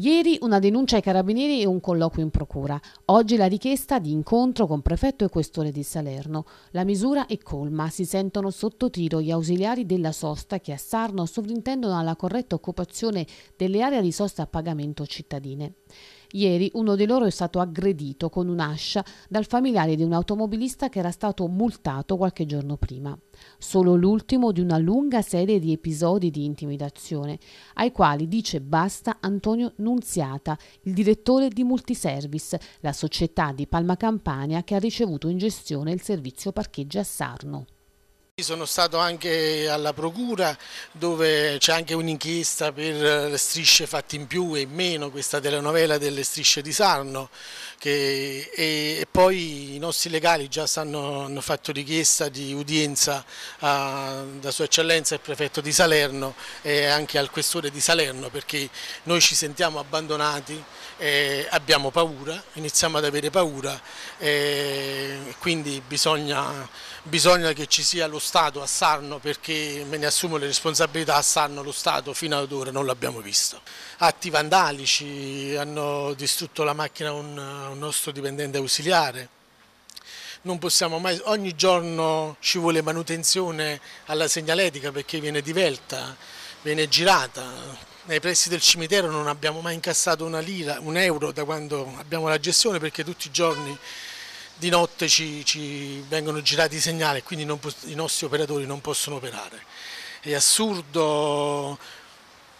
Ieri una denuncia ai carabinieri e un colloquio in procura. Oggi la richiesta di incontro con prefetto e questore di Salerno. La misura è colma, si sentono sotto tiro gli ausiliari della sosta che a Sarno sovrintendono alla corretta occupazione delle aree di sosta a pagamento cittadine. Ieri uno di loro è stato aggredito con un'ascia dal familiare di un automobilista che era stato multato qualche giorno prima. Solo l'ultimo di una lunga serie di episodi di intimidazione, ai quali dice basta Antonio Nunziata, il direttore di Multiservice, la società di Palma Campania che ha ricevuto in gestione il servizio parcheggi a Sarno. Sono stato anche alla procura dove c'è anche un'inchiesta per le strisce fatte in più e in meno, questa telenovela delle strisce di Sarno che, e, e, poi i nostri legali già stanno, hanno fatto richiesta di udienza a, da Sua Eccellenza il Prefetto di Salerno e anche al Questore di Salerno perché noi ci sentiamo abbandonati, abbiamo paura, iniziamo ad avere paura e quindi bisogna, bisogna che ci sia lo stato a Sarno perché me ne assumo le responsabilità a Sarno lo Stato fino ad ora non l'abbiamo visto. Atti vandalici, hanno distrutto la macchina un, un nostro dipendente ausiliare, non possiamo mai, ogni giorno ci vuole manutenzione alla segnaletica perché viene divelta, viene girata. Nei pressi del cimitero non abbiamo mai incassato una lira, un euro da quando abbiamo la gestione perché tutti i giorni di notte ci, ci vengono girati i segnali e quindi non, i nostri operatori non possono operare. È assurdo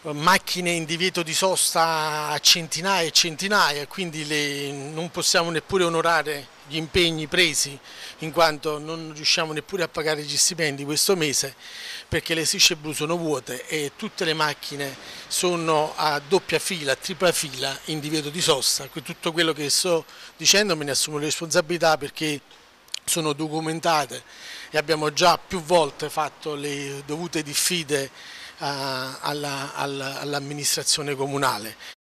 macchine in divieto di sosta a centinaia e centinaia, quindi le, non possiamo neppure onorare gli impegni presi in quanto non riusciamo neppure a pagare gli stipendi questo mese perché le strisce blu sono vuote e tutte le macchine sono a doppia fila, a tripla fila in divieto di sosta. Tutto quello che sto dicendo me ne assumo le responsabilità perché sono documentate e abbiamo già più volte fatto le dovute diffide eh, all'amministrazione comunale.